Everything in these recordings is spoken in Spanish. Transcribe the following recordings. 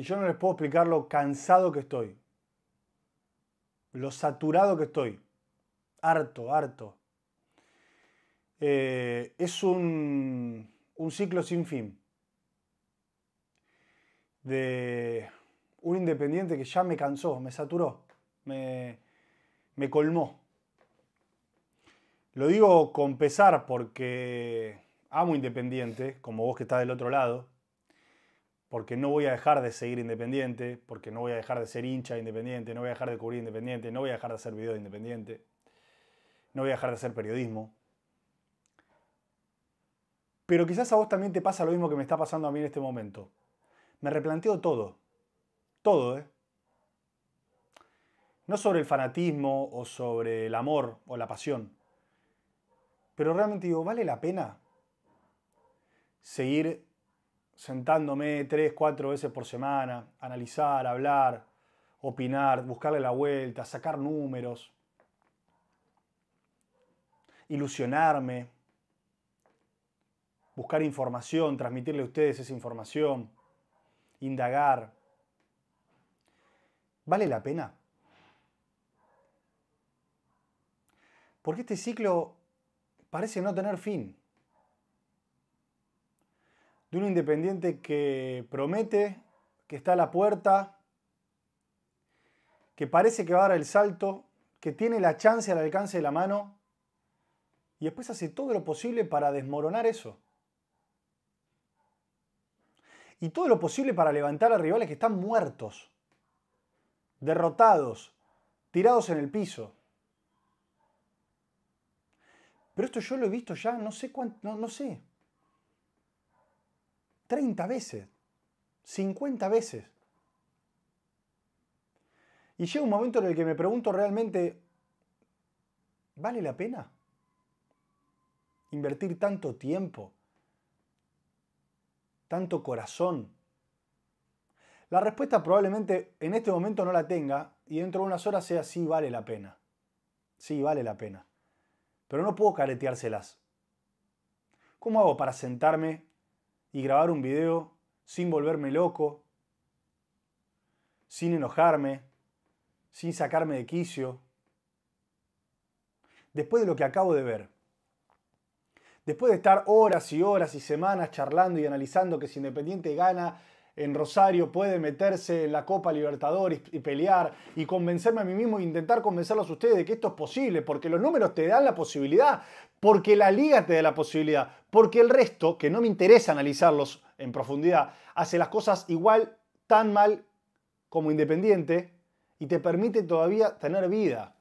Y yo no les puedo explicar lo cansado que estoy, lo saturado que estoy, harto, harto. Eh, es un, ciclo sin fin de un independiente que ya me cansó, me saturó, me, me colmó. Lo digo con pesar porque amo Independiente, como vos que estás del otro lado, porque no voy a dejar de seguir Independiente, porque no voy a dejar de ser hincha Independiente, no voy a dejar de cubrir Independiente, no voy a dejar de hacer video Independiente, no voy a dejar de hacer periodismo. Pero quizás a vos también te pasa lo mismo que me está pasando a mí en este momento. Me replanteo todo. Todo, ¿eh? No sobre el fanatismo o sobre el amor o la pasión. Pero realmente digo, ¿vale la pena seguir sentándome tres, cuatro veces por semana, analizar, hablar, opinar, buscarle la vuelta, sacar números, ilusionarme, buscar información, transmitirle a ustedes esa información, indagar. ¿Vale la pena? Porque este ciclo parece no tener fin de un Independiente que promete, que está a la puerta, que parece que va a dar el salto, que tiene la chance al alcance de la mano y después hace todo lo posible para desmoronar eso. Y todo lo posible para levantar a rivales que están muertos, derrotados, tirados en el piso. Pero esto yo lo he visto ya, no sé cuánto, no, no sé, 30 veces, 50 veces. Y llega un momento en el que me pregunto realmente, ¿vale la pena invertir tanto tiempo, tanto corazón? La respuesta probablemente en este momento no la tenga y dentro de unas horas sea sí vale la pena. Sí vale la pena. Pero no puedo careteárselas. ¿Cómo hago para sentarme y grabar un video sin volverme loco, sin enojarme, sin sacarme de quicio. Después de lo que acabo de ver, después de estar horas y horas y semanas charlando y analizando que si Independiente gana en Rosario puede meterse en la Copa Libertadores y pelear y convencerme a mí mismo e intentar convencerlos a ustedes de que esto es posible, porque los números te dan la posibilidad, porque la liga te da la posibilidad, porque el resto, que no me interesa analizarlos en profundidad, hace las cosas igual, tan mal como independiente y te permite todavía tener vida.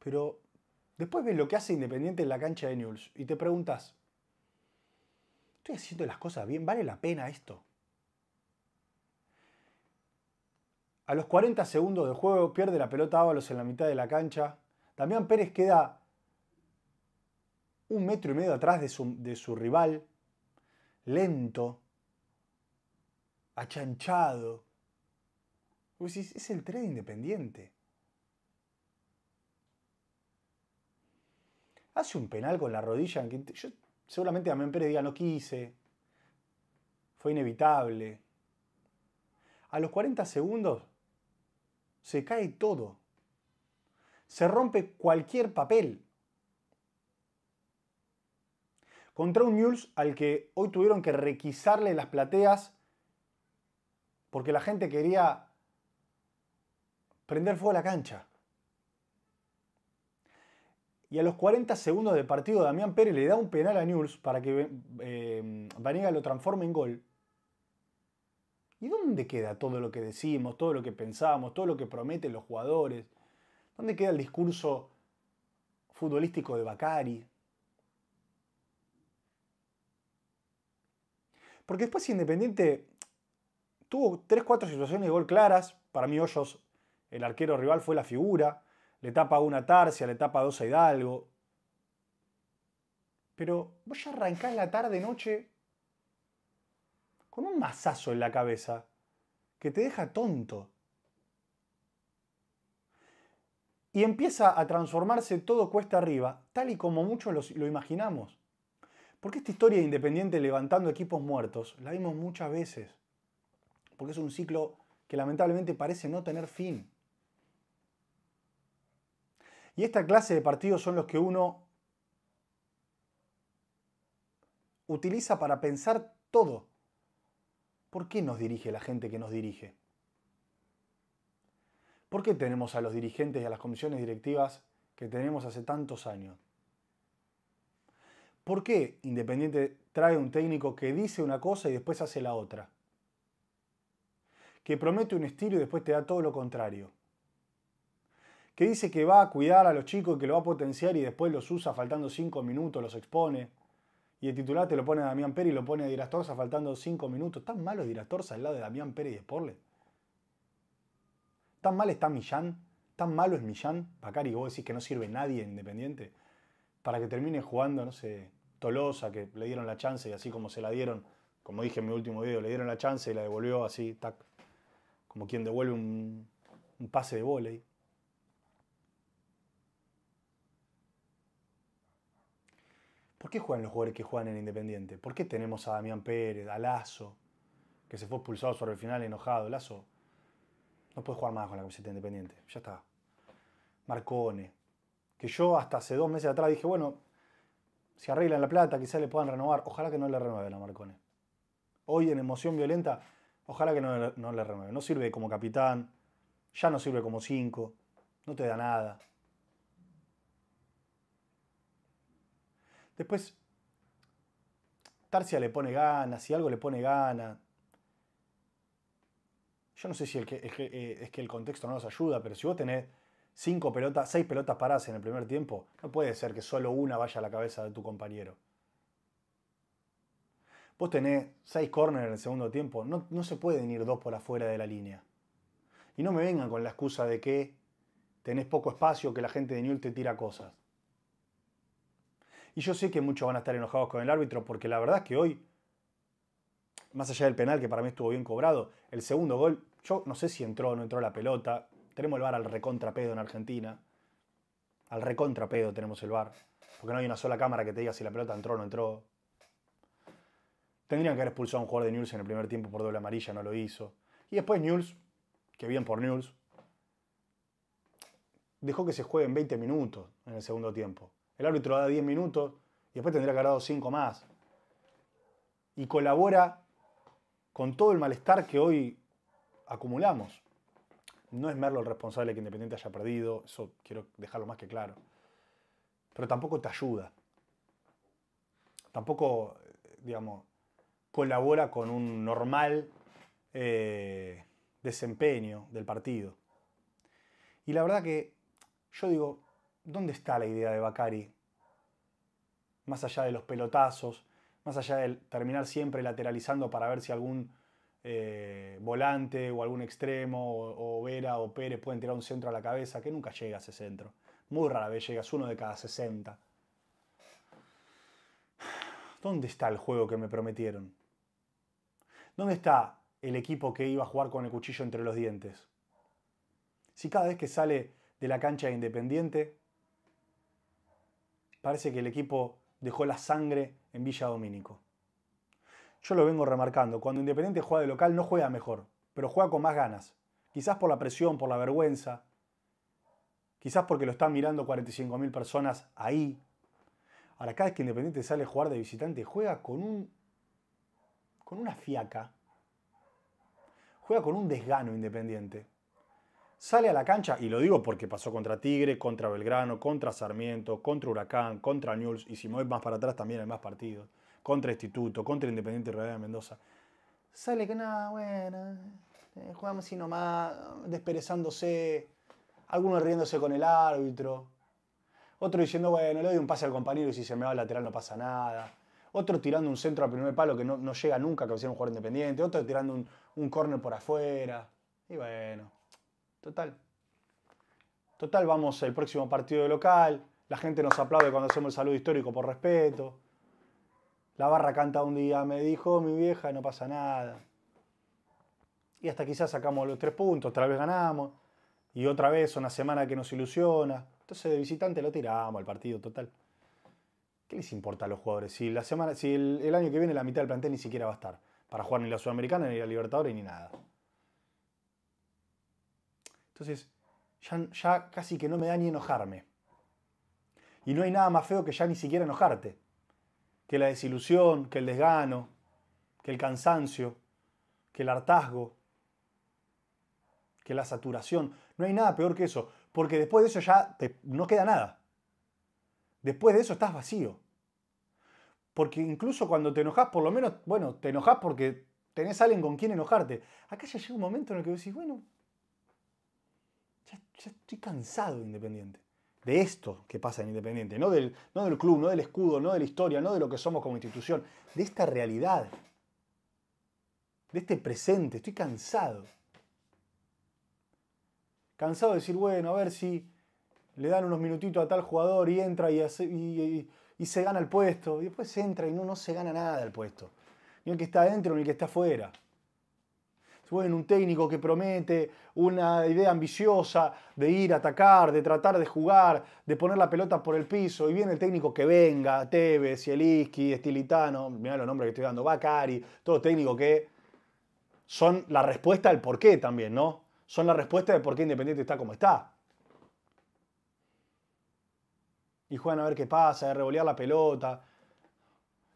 Pero Después ves lo que hace Independiente en la cancha de News y te preguntas, ¿estoy haciendo las cosas bien? ¿Vale la pena esto? A los 40 segundos de juego pierde la pelota a Ábalos en la mitad de la cancha. Damián Pérez queda un metro y medio atrás de su, rival, lento, achanchado. es el tren independiente. hace un penal con la rodilla. En que yo seguramente Damián Pérez diga, no quise, fue inevitable. A los 40 segundos se cae todo. Se rompe cualquier papel. Contra un News al que hoy tuvieron que requisarle las plateas porque la gente quería prender fuego a la cancha. Y a los 40 segundos de partido, Damián Pérez le da un penal a News para que eh, Vanega lo transforme en gol. ¿Y dónde queda todo lo que decimos, todo lo que pensamos, todo lo que prometen los jugadores? ¿Dónde queda el discurso futbolístico de Bacari? Porque después Independiente tuvo 3-4 situaciones de gol claras. Para mí, Hoyos, el arquero rival, fue la figura le tapa una Tarsia, le tapa dos a Hidalgo. Pero vos ya arrancás la tarde-noche con un mazazo en la cabeza que te deja tonto. Y empieza a transformarse todo cuesta arriba, tal y como muchos lo, imaginamos. Porque esta historia de Independiente levantando equipos muertos la vimos muchas veces. Porque es un ciclo que lamentablemente parece no tener fin. Y esta clase de partidos son los que uno utiliza para pensar todo. ¿Por qué nos dirige la gente que nos dirige? ¿Por qué tenemos a los dirigentes y a las comisiones directivas que tenemos hace tantos años? ¿Por qué Independiente trae un técnico que dice una cosa y después hace la otra? Que promete un estilo y después te da todo lo contrario que dice que va a cuidar a los chicos, que lo va a potenciar y después los usa faltando 5 minutos, los expone. Y el titular te lo pone a Damián Pérez y lo pone a Dirastorza faltando 5 minutos. ¿Tan malo es Dirastorza al lado de Damián Pérez y Porle ¿Tan mal está Millán? ¿Tan malo es Millán? Bacari, vos decís que no sirve nadie independiente para que termine jugando, no sé, Tolosa, que le dieron la chance y así como se la dieron, como dije en mi último video, le dieron la chance y la devolvió así, tac, como quien devuelve un, pase de volei. ¿Por qué juegan los jugadores que juegan en Independiente? ¿Por qué tenemos a Damián Pérez, a Lazo, que se fue expulsado sobre el final enojado? Lazo no puede jugar más con la camiseta Independiente, ya está. Marcone, que yo hasta hace dos meses atrás dije, bueno, si arreglan la plata, quizás le puedan renovar. Ojalá que no le renueven a Marcone. Hoy en emoción violenta, ojalá que no, no le renueven. No sirve como capitán, ya no sirve como cinco, no te da nada. Después, Tarsia le pone ganas, si algo le pone ganas. Yo no sé si eh, es, que, el contexto no nos ayuda, pero si vos tenés pelotas, seis pelotas paradas en el primer tiempo, no puede ser que solo una vaya a la cabeza de tu compañero. Vos tenés seis corners en el segundo tiempo, no, no se pueden ir dos por afuera de la línea. Y no me vengan con la excusa de que tenés poco espacio, que la gente de Newell te tira cosas. Y yo sé que muchos van a estar enojados con el árbitro porque la verdad es que hoy, más allá del penal que para mí estuvo bien cobrado, el segundo gol, yo no sé si entró o no entró la pelota. Tenemos el bar al recontrapedo en Argentina. Al recontrapedo tenemos el bar. Porque no hay una sola cámara que te diga si la pelota entró o no entró. Tendrían que haber expulsado a un jugador de News en el primer tiempo por doble amarilla, no lo hizo. Y después News que bien por News dejó que se juegue en 20 minutos en el segundo tiempo. El árbitro da 10 minutos y después tendría que haber dado 5 más. Y colabora con todo el malestar que hoy acumulamos. No es Merlo el responsable de que Independiente haya perdido, eso quiero dejarlo más que claro. Pero tampoco te ayuda. Tampoco, eh, digamos, colabora con un normal eh, desempeño del partido. Y la verdad que yo digo, ¿dónde está la idea de Bakari? Más allá de los pelotazos, más allá de terminar siempre lateralizando para ver si algún eh, volante o algún extremo o, Vera o Pérez pueden tirar un centro a la cabeza, que nunca llega a ese centro. Muy rara vez llegas, uno de cada 60. ¿Dónde está el juego que me prometieron? ¿Dónde está el equipo que iba a jugar con el cuchillo entre los dientes? Si cada vez que sale de la cancha de Independiente parece que el equipo dejó la sangre en Villa Domínico. Yo lo vengo remarcando, cuando Independiente juega de local no juega mejor, pero juega con más ganas. Quizás por la presión, por la vergüenza, quizás porque lo están mirando 45.000 personas ahí. Ahora, cada vez que Independiente sale a jugar de visitante, juega con un. con una fiaca. Juega con un desgano Independiente sale a la cancha, y lo digo porque pasó contra Tigre, contra Belgrano, contra Sarmiento, contra Huracán, contra Newell's, y si me más para atrás también hay más partidos, contra Instituto, contra Independiente Real de Mendoza. Sale que nada, bueno, eh, jugamos así nomás, desperezándose, algunos riéndose con el árbitro, otros diciendo, bueno, le doy un pase al compañero y si se me va al lateral no pasa nada. Otro tirando un centro al primer palo que no, llega nunca que sea un jugador independiente. Otro tirando un, un córner por afuera. Y bueno, total. Total, vamos al próximo partido de local, la gente nos aplaude cuando hacemos el saludo histórico por respeto. La barra canta un día, me dijo mi vieja, no pasa nada. Y hasta quizás sacamos los tres puntos, otra vez ganamos. Y otra vez una semana que nos ilusiona. Entonces de visitante lo tiramos al partido total. ¿Qué les importa a los jugadores? Si, la semana, si el, el año que viene la mitad del plantel ni siquiera va a estar para jugar ni la Sudamericana, ni la Libertadores, ni nada. Entonces, ya, casi que no me da ni enojarme. Y no hay nada más feo que ya ni siquiera enojarte. Que la desilusión, que el desgano, que el cansancio, que el hartazgo, que la saturación. No hay nada peor que eso, porque después de eso ya no queda nada. Después de eso estás vacío. Porque incluso cuando te enojas, por lo menos, bueno, te enojas porque tenés a alguien con quien enojarte. Acá ya llega un momento en el que decís, bueno, estoy cansado de Independiente. De esto que pasa en Independiente, no del, no del club, no del escudo, no de la historia, no de lo que somos como institución, de esta realidad, de este presente, estoy cansado. Cansado de decir, bueno, a ver si le dan unos minutitos a tal jugador y entra y, y, se gana el puesto, y después entra y no, no se gana nada el puesto, ni el que está adentro ni el que está afuera bueno, un técnico que promete una idea ambiciosa de ir a atacar, de tratar de jugar, de poner la pelota por el piso, y viene el técnico que venga, Tevez, Zielinski, Estilitano, mirá los nombres que estoy dando, Bacari, todo técnico que son la respuesta al porqué también, ¿no? Son la respuesta del por qué Independiente está como está. Y juegan a ver qué pasa, de revolear la pelota.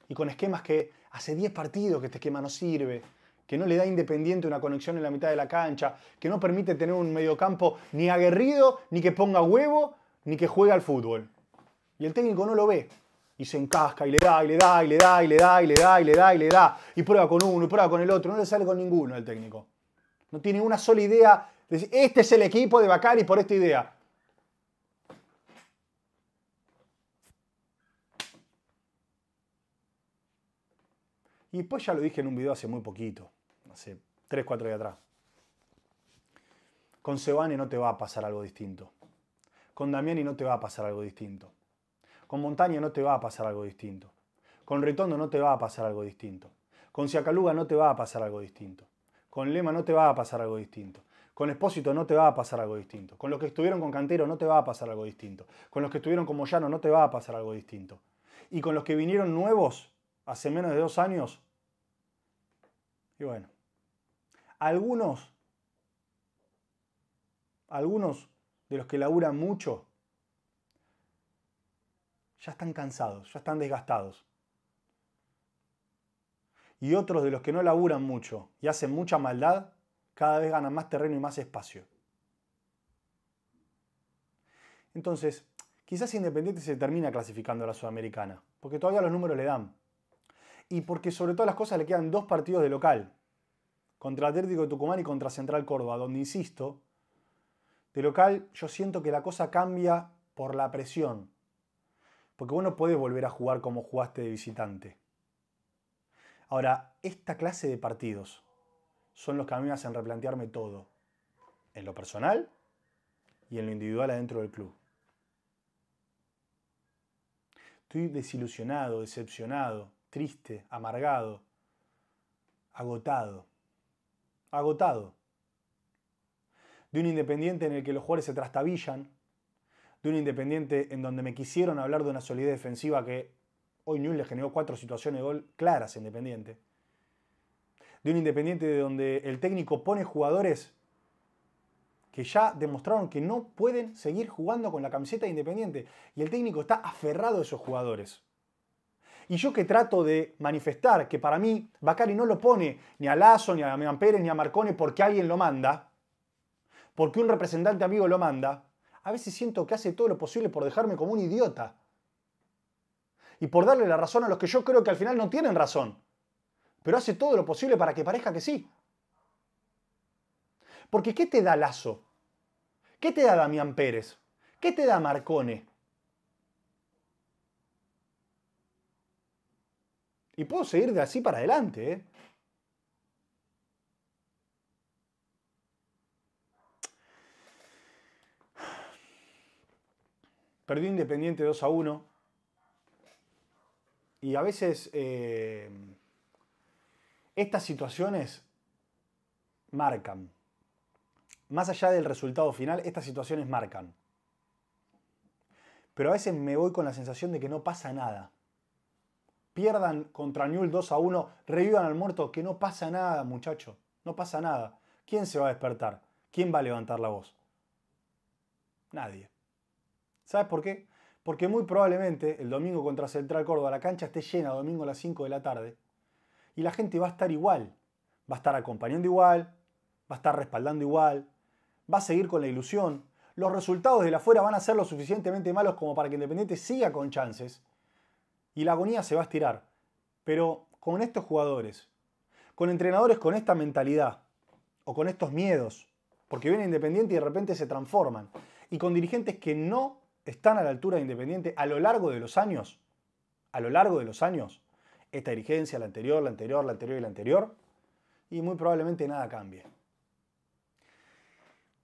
Y con esquemas que hace 10 partidos que este esquema no sirve que no le da independiente una conexión en la mitad de la cancha, que no permite tener un mediocampo ni aguerrido, ni que ponga huevo, ni que juegue al fútbol. Y el técnico no lo ve. Y se encasca y le da, y le da, y le da, y le da, y le da, y le da, y le da. Y prueba con uno, y prueba con el otro. No le sale con ninguno el técnico. No tiene una sola idea. este es el equipo de Bacari por esta idea. Y después ya lo dije en un video hace muy poquito hace 3, 4 días atrás. Con Sebane no te va a pasar algo distinto. Con Damiani no te va a pasar algo distinto. Con Montaña no te va a pasar algo distinto. Con Retondo no te va a pasar algo distinto. Con Ciacaluga no te va a pasar algo distinto. Con Lema no te va a pasar algo distinto. Con Espósito no te va a pasar algo distinto. Con los que estuvieron con Cantero no te va a pasar algo distinto. Con los que estuvieron con Moyano no te va a pasar algo distinto. Y con los que vinieron nuevos hace menos de dos años. Y bueno, algunos, algunos de los que laburan mucho, ya están cansados, ya están desgastados. Y otros de los que no laburan mucho y hacen mucha maldad, cada vez ganan más terreno y más espacio. Entonces, quizás Independiente se termina clasificando a la Sudamericana, porque todavía los números le dan. Y porque sobre todas las cosas le quedan dos partidos de local contra Atlético de Tucumán y contra Central Córdoba, donde, insisto, de local yo siento que la cosa cambia por la presión. Porque vos no podés volver a jugar como jugaste de visitante. Ahora, esta clase de partidos son los que a mí me hacen replantearme todo. En lo personal y en lo individual adentro del club. Estoy desilusionado, decepcionado, triste, amargado, agotado agotado. De un Independiente en el que los jugadores se trastabillan. De un Independiente en donde me quisieron hablar de una solidez defensiva que hoy Newell le generó cuatro situaciones de gol claras Independiente. De un Independiente de donde el técnico pone jugadores que ya demostraron que no pueden seguir jugando con la camiseta de Independiente. Y el técnico está aferrado a esos jugadores. Y yo que trato de manifestar que para mí Bacari no lo pone ni a Lazo, ni a Damián Pérez, ni a Marcone porque alguien lo manda, porque un representante amigo lo manda, a veces siento que hace todo lo posible por dejarme como un idiota. Y por darle la razón a los que yo creo que al final no tienen razón. Pero hace todo lo posible para que parezca que sí. Porque ¿qué te da Lazo? ¿Qué te da Damián Pérez? ¿Qué te da Marcone? Y puedo seguir de así para adelante. ¿eh? perdí Independiente 2 a 1. Y a veces eh, estas situaciones marcan. Más allá del resultado final, estas situaciones marcan. Pero a veces me voy con la sensación de que no pasa nada pierdan contra Newell 2 a 1, revivan al muerto, que no pasa nada, muchacho. No pasa nada. ¿Quién se va a despertar? ¿Quién va a levantar la voz? Nadie. ¿Sabes por qué? Porque muy probablemente el domingo contra Central Córdoba la cancha esté llena, domingo a las 5 de la tarde, y la gente va a estar igual. Va a estar acompañando igual, va a estar respaldando igual, va a seguir con la ilusión. Los resultados de la fuera van a ser lo suficientemente malos como para que Independiente siga con chances y la agonía se va a estirar. Pero con estos jugadores, con entrenadores con esta mentalidad o con estos miedos, porque viene Independiente y de repente se transforman, y con dirigentes que no están a la altura de Independiente a lo largo de los años, a lo largo de los años, esta dirigencia, la anterior, la anterior, la anterior y la anterior, y muy probablemente nada cambie.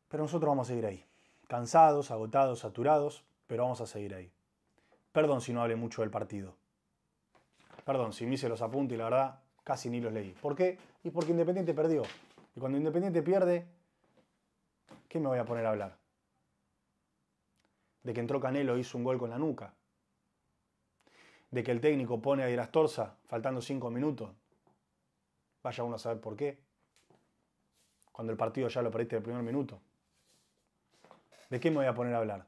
Pero nosotros vamos a seguir ahí, cansados, agotados, saturados, pero vamos a seguir ahí. Perdón si no hablé mucho del partido. Perdón si me hice los apuntes y la verdad casi ni los leí. ¿Por qué? Y porque Independiente perdió. Y cuando Independiente pierde, ¿qué me voy a poner a hablar? De que entró Canelo y e hizo un gol con la nuca. De que el técnico pone a las Torza faltando cinco minutos. Vaya uno a saber por qué. Cuando el partido ya lo perdiste el primer minuto. ¿De qué me voy a poner a hablar?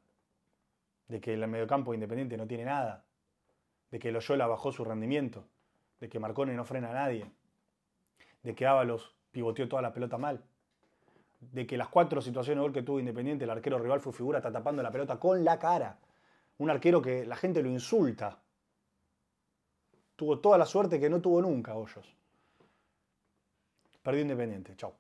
de que el mediocampo independiente no tiene nada, de que Loyola bajó su rendimiento, de que Marconi no frena a nadie, de que Ábalos pivoteó toda la pelota mal, de que las cuatro situaciones de gol que tuvo Independiente, el arquero rival fue figura, está tapando la pelota con la cara. Un arquero que la gente lo insulta. Tuvo toda la suerte que no tuvo nunca Hoyos. Perdió Independiente. Chau.